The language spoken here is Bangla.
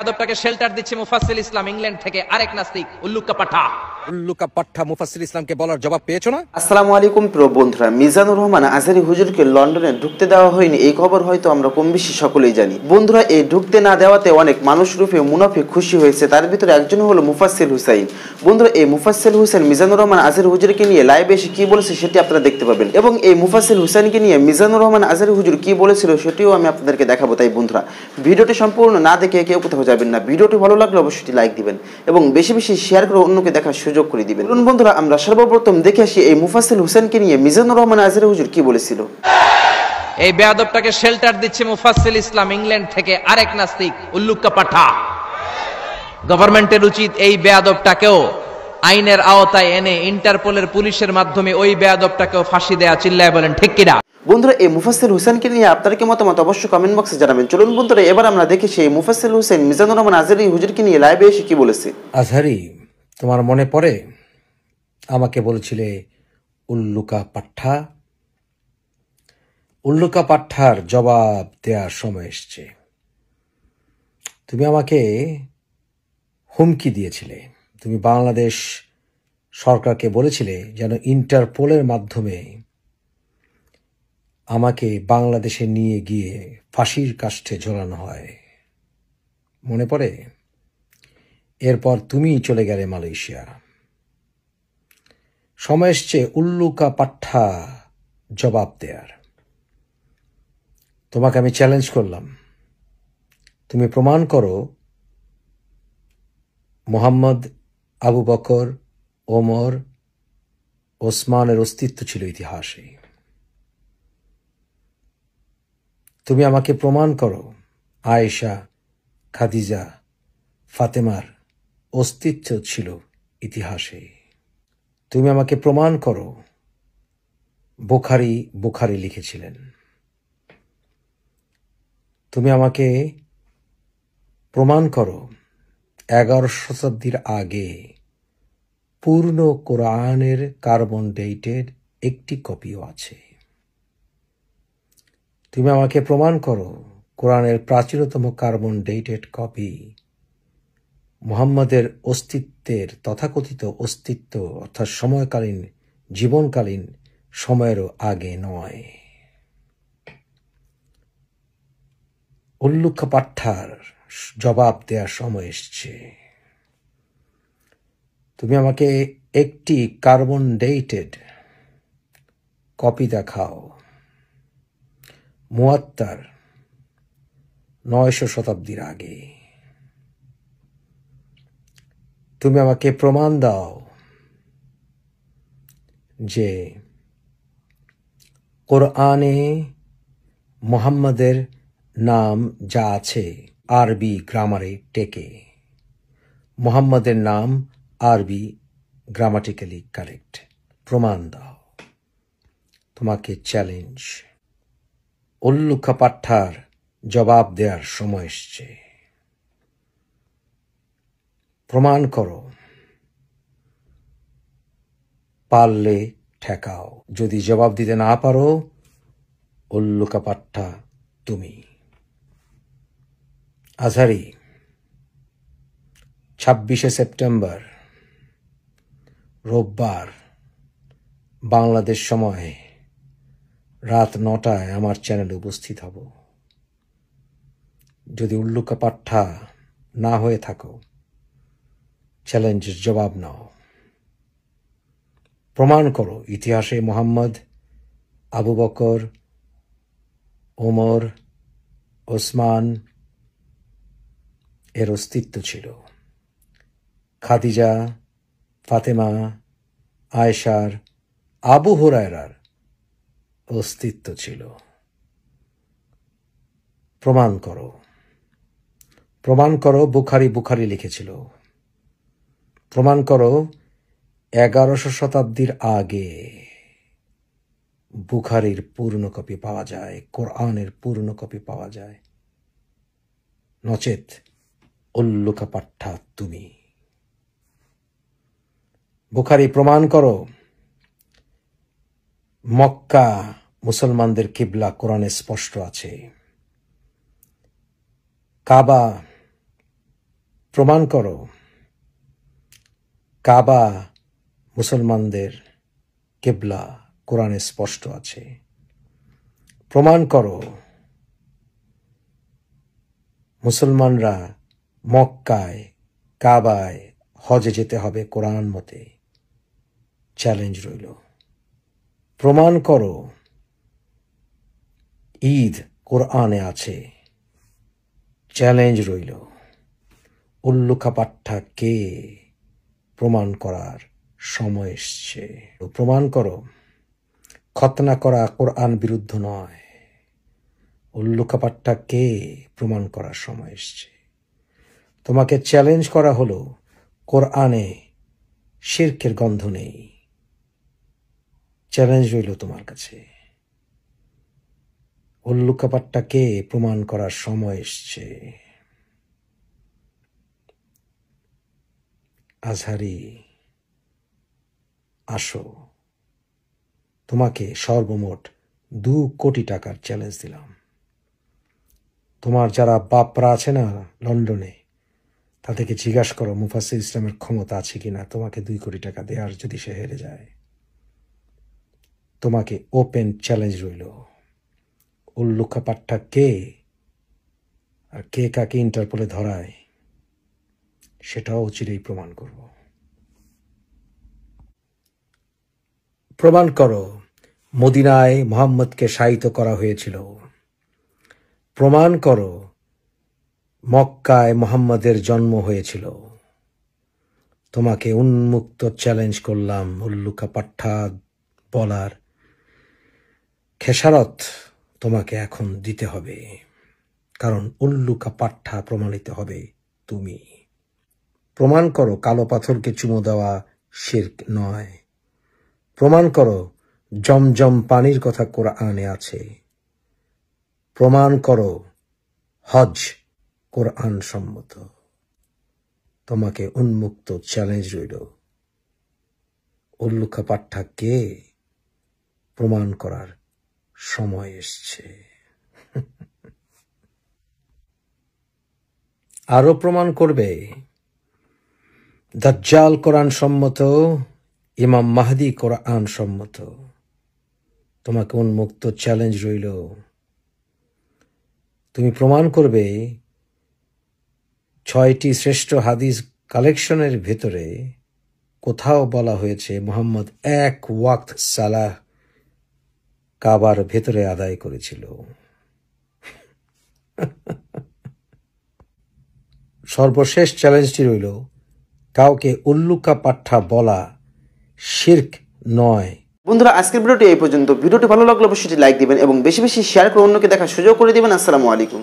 যাদবটাকে শেল্টার দিচ্ছে মুফাসিল ইসলাম ইংল্যান্ড থেকে আরেক নাস্তিক উল্লুকা পাঠা উল্লুকা পাঠ্টা মুফাসির ইসলামকে বলার জবাব পেয়েছো না আসসালামু আলাইকুম প্রিয় বন্ধুরা মিজানুর রহমান আজারি হুজুরকে লন্ডনে ঢুকতে দেওয়া হয়নি এই খবর হয়তো আমরা কম বেশি সকলেই জানি বন্ধুরা এই ঢুকতে না দেওয়াতে অনেক মানুষ রূপে মুনাফে খুশি হয়েছে তার ভিতরে একজন হলো মুফাসিল হুসাইন বন্ধুরা এই মুফাসিল হুসেন মিজানুর রহমান আজারি হুজুরকে নিয়ে লাইভে এসে কি বলেছে সেটি আপনারা দেখতে পাবেন এবং এই মুফাসিল হুসাইনকে নিয়ে মিজানুর রহমান আজারি হুজুর কি বলেছিল সেটিও আমি আপনাদেরকে দেখাবো তাই বন্ধুরা ভিডিওটি সম্পূর্ণ না দেখে কেউ কোথাও যাবেন না ভিডিওটি ভালো লাগলে অবশ্যই লাইক দিবেন এবং বেশি বেশি শেয়ার করে অন্যকে দেখার সুযোগ যোগ করে দিবেন বলুন বন্ধুরা আমরা সর্বপ্রথম দেখে আসি এই মুফাসিল হোসেনকে নিয়ে মিজানুর রহমান আজির হুজুর কি বলেছিল এই বেয়াদবটাকে শেল্টার দিচ্ছে মুফাসিল ইসলাম ইংল্যান্ড থেকে আরেক নাস্তিক উল্লুক্কা পাঠা গভর্নমেন্টের উচিত এই বেয়াদবটাকেও আইনের আওতায় এনে ইন্টারপোলের পুলিশের মাধ্যমে ওই বেয়াদবটাকেও ফাঁসি দেয়া চিল্লায় বলেন ঠিক কিনা বন্ধুরা এই মুফাসিল হোসেনকে নিয়ে আপনার কি মতামত অবশ্যই কমেন্ট বক্সে জানাবেন চলুন বন্ধুরা এবার আমরা দেখি সেই মুফাসিল হোসেন মিজানুর রহমান আজহারি হুজুরকে নিয়ে লাইভে এসে কি বলেছে আজহারি তোমার মনে পড়ে আমাকে বলেছিলে উল্লুকা পাঠা উল্লুকা পাঠার জবাব দেওয়ার সময় এসছে তুমি আমাকে হুমকি দিয়েছিলে তুমি বাংলাদেশ সরকারকে বলেছিলে যেন ইন্টারপোলের মাধ্যমে আমাকে বাংলাদেশে নিয়ে গিয়ে ফাঁসির কাষ্ঠে ঝোলানো হয় মনে পড়ে এরপর তুমি চলে গেলে মালয়েশিয়া সময় এসছে উল্লুকা পাঠা জবাব দেয়ার তোমাকে আমি চ্যালেঞ্জ করলাম তুমি প্রমাণ করো মোহাম্মদ আবু বকর ওমর ওসমানের অস্তিত্ব ছিল ইতিহাসে তুমি আমাকে প্রমাণ করো আয়েশা খাদিজা ফাতেমার অস্তিত্ব ছিল ইতিহাসে তুমি আমাকে প্রমাণ করো বোখারি বোখারি লিখেছিলেন তুমি আমাকে প্রমাণ করো এগারো শতাব্দীর আগে পূর্ণ কোরআনের কার্বন ডেটের একটি কপিও আছে তুমি আমাকে প্রমাণ করো কোরআনের প্রাচীনতম কার্বন ডেটেড কপি মোহাম্মদের অস্তিত্বের তথাকথিত অস্তিত্ব অর্থাৎ সময়কালীন জীবনকালীন সময়েরও আগে নয় উল্লুখ পাঠ্যার জবাব দেওয়ার সময় এসছে তুমি আমাকে একটি কার্বন ডেটেড কপি দেখাও মুয়াত্তার নয়শো শতাব্দীর আগে তুমি আমাকে প্রমাণ দাও যে কোরআনে মোহাম্মদের নাম যা আছে আরবি গ্রামারে টেকে মোহাম্মদের নাম আরবি গ্রামাটিক্যালি কারেক্ট প্রমাণ দাও তোমাকে চ্যালেঞ্জ উল্লুখা পাঠ্যার জবাব দেওয়ার সময় এসছে প্রমাণ করো পারলে ঠেকাও যদি জবাব দিতে না পারো উল্লুকাপাট্টা তুমি আজহারি ছাব্বিশে সেপ্টেম্বর রোববার বাংলাদেশ সময়ে রাত নটায় আমার চ্যানেলে উপস্থিত হব যদি উল্লুকাপাট্টা না হয়ে থাকো চ্যালেঞ্জের জবাব নাও প্রমাণ করো ইতিহাসে মোহাম্মদ আবু বকর ওমর ওসমান এর অস্তিত্ব ছিল খাদিজা ফাতেমা আয়েশার আবু হুরায়রার অস্তিত্ব ছিল প্রমাণ করো প্রমাণ করো বুখারি বুখারি লিখেছিল প্রমাণ করো এগারোশো শতাব্দীর আগে বুখারির পূর্ণ কপি পাওয়া যায় কোরআনের পূর্ণ কপি পাওয়া যায় নচেত উল্লুকা পাঠা তুমি বুখারি প্রমাণ করো মক্কা মুসলমানদের কিবলা কোরআনে স্পষ্ট আছে কাবা প্রমাণ করো কাবা মুসলমানদের কেবলা কোরআনে স্পষ্ট আছে প্রমাণ করো মুসলমানরা মক্কায় কাবায় হজে যেতে হবে কোরআন মতে চ্যালেঞ্জ রইল প্রমাণ করো ঈদ কোরআনে আছে চ্যালেঞ্জ রইল উল্লুখাপাঠ্যা কে প্রমাণ করার সময় এসছে প্রমাণ করো খতনা করা কোরআন বিরুদ্ধ নয় উল্লুকাপাট্টা কে প্রমাণ করার সময় এসছে তোমাকে চ্যালেঞ্জ করা হলো কোরআনে শির্কের গন্ধ নেই চ্যালেঞ্জ রইল তোমার কাছে কে প্রমাণ করার সময় এসছে আজহারি আসো তোমাকে সর্বমোট দু কোটি টাকার চ্যালেঞ্জ দিলাম তোমার যারা বাপরা আছে না লন্ডনে তাদেরকে জিজ্ঞাসা করো মুফাসির ইসলামের ক্ষমতা আছে কি না তোমাকে দুই কোটি টাকা দেওয়ার যদি সে হেরে যায় তোমাকে ওপেন চ্যালেঞ্জ রইল উল্লুখা পাঠটা কে আর কে কাকে ইন্টারপোলে ধরায় সেটাও চিরেই প্রমাণ করব প্রমাণ করো মদিনায় মোহাম্মদকে শায়িত করা হয়েছিল প্রমাণ করো মক্কায় মোহাম্মদের জন্ম হয়েছিল তোমাকে উন্মুক্ত চ্যালেঞ্জ করলাম উল্লুকা পাঠা বলার খেসারত তোমাকে এখন দিতে হবে কারণ উল্লুকা পাঠা প্রমাণিত হবে তুমি প্রমাণ করো কালো পাথরকে চুমো দেওয়া শির্ক নয় প্রমাণ করো জমজম পানির কথা কোরআনে আছে প্রমাণ করো হজ কোরআন সম্মত তোমাকে উন্মুক্ত চ্যালেঞ্জ রইল উল্লুখা কে প্রমাণ করার সময় এসছে আরো প্রমাণ করবে দাজ্জাল কোরআন সম্মত ইমাম মাহাদি কোরআন সম্মত তোমাকে উন্মুক্ত চ্যালেঞ্জ রইল তুমি প্রমাণ করবে ছয়টি শ্রেষ্ঠ হাদিস কালেকশনের ভেতরে কোথাও বলা হয়েছে মোহাম্মদ এক ওয়াক্ত সালাহ কাবার ভেতরে আদায় করেছিল সর্বশেষ চ্যালেঞ্জটি রইল কাউকে উল্লুকা পাঠা বলা শির্ক নয় বন্ধুরা আজকের ভিডিওটি এই পর্যন্ত ভিডিওটি ভালো লাগলে অবশ্যই লাইক দিবেন এবং বেশি বেশি শেয়ার করে অন্যকে দেখার সুযোগ করে দিবেন আসসালামু আলাইকুম